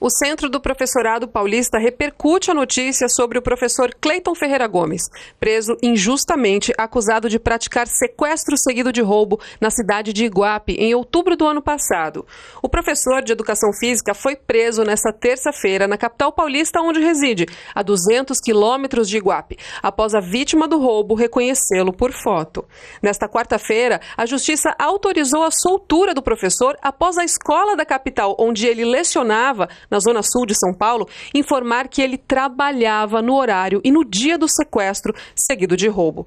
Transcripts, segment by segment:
o Centro do Professorado Paulista repercute a notícia sobre o professor Cleiton Ferreira Gomes, preso injustamente acusado de praticar sequestro seguido de roubo na cidade de Iguape em outubro do ano passado. O professor de Educação Física foi preso nesta terça-feira na capital paulista onde reside, a 200 quilômetros de Iguape, após a vítima do roubo reconhecê-lo por foto. Nesta quarta-feira, a justiça autorizou a soltura do professor após a escola da capital onde ele lecionava na zona sul de São Paulo, informar que ele trabalhava no horário e no dia do sequestro, seguido de roubo.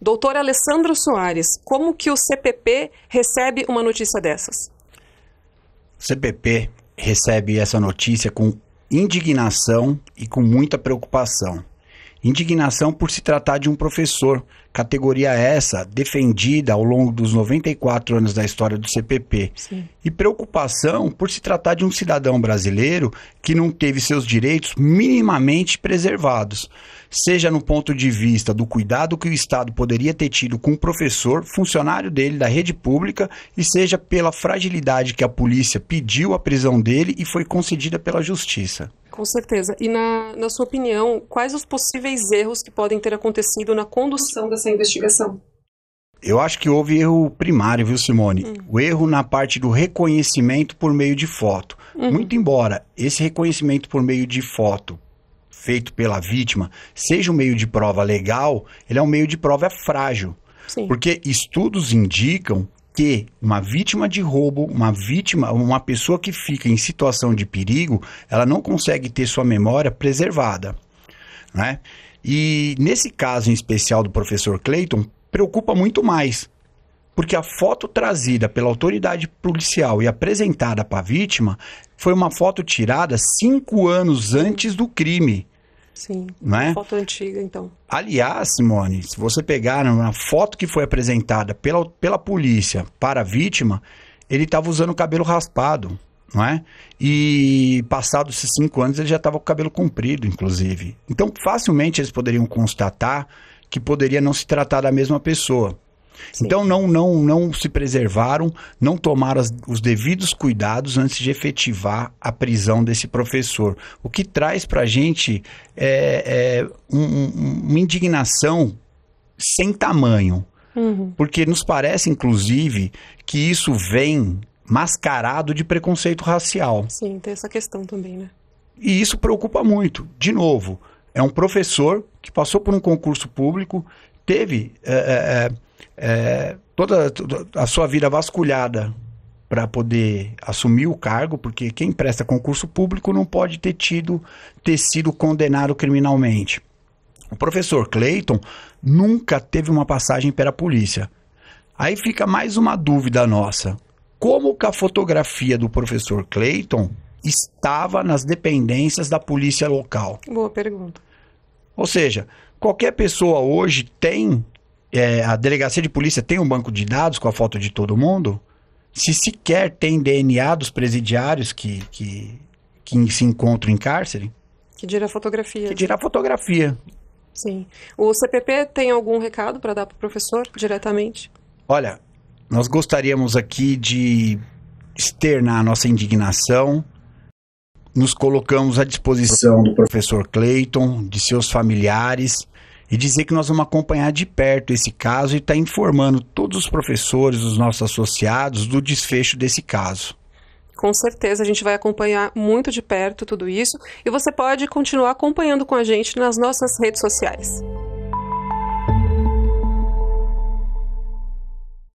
Doutor Alessandro Soares, como que o CPP recebe uma notícia dessas? O CPP recebe essa notícia com indignação e com muita preocupação. Indignação por se tratar de um professor, categoria essa defendida ao longo dos 94 anos da história do CPP. Sim. E preocupação por se tratar de um cidadão brasileiro que não teve seus direitos minimamente preservados, seja no ponto de vista do cuidado que o Estado poderia ter tido com o professor, funcionário dele da rede pública, e seja pela fragilidade que a polícia pediu a prisão dele e foi concedida pela justiça. Com certeza. E na, na sua opinião, quais os possíveis erros que podem ter acontecido na condução dessa investigação? Eu acho que houve erro primário, viu, Simone? Uhum. O erro na parte do reconhecimento por meio de foto. Uhum. Muito embora esse reconhecimento por meio de foto feito pela vítima seja um meio de prova legal, ele é um meio de prova frágil. Sim. Porque estudos indicam que uma vítima de roubo, uma vítima, uma pessoa que fica em situação de perigo, ela não consegue ter sua memória preservada, né? E nesse caso em especial do professor Clayton, preocupa muito mais, porque a foto trazida pela autoridade policial e apresentada para a vítima foi uma foto tirada cinco anos antes do crime. Sim. Né? Foto antiga, então. Aliás, Simone, se você pegar na foto que foi apresentada pela, pela polícia para a vítima, ele estava usando o cabelo raspado, não é? E passados esses cinco anos ele já estava com o cabelo comprido, inclusive. Então, facilmente eles poderiam constatar que poderia não se tratar da mesma pessoa. Então não, não, não se preservaram, não tomaram as, os devidos cuidados antes de efetivar a prisão desse professor. O que traz para a gente é, é um, um, uma indignação sem tamanho. Uhum. Porque nos parece, inclusive, que isso vem mascarado de preconceito racial. Sim, tem essa questão também, né? E isso preocupa muito. De novo, é um professor que passou por um concurso público, teve é é, é, é, toda, toda a sua vida vasculhada para poder assumir o cargo, porque quem presta concurso público não pode ter tido ter sido condenado criminalmente. O professor Clayton nunca teve uma passagem pela polícia. Aí fica mais uma dúvida nossa. Como que a fotografia do professor Clayton estava nas dependências da polícia local? Boa pergunta. Ou seja, qualquer pessoa hoje tem, é, a delegacia de polícia tem um banco de dados com a foto de todo mundo, se sequer tem DNA dos presidiários que, que, que se encontram em cárcere. Que dirá fotografia. Que dirá fotografia. Sim. O CPP tem algum recado para dar para o professor diretamente? Olha, nós gostaríamos aqui de externar nossa indignação nos colocamos à disposição do professor Clayton, de seus familiares, e dizer que nós vamos acompanhar de perto esse caso e estar tá informando todos os professores, os nossos associados, do desfecho desse caso. Com certeza, a gente vai acompanhar muito de perto tudo isso e você pode continuar acompanhando com a gente nas nossas redes sociais.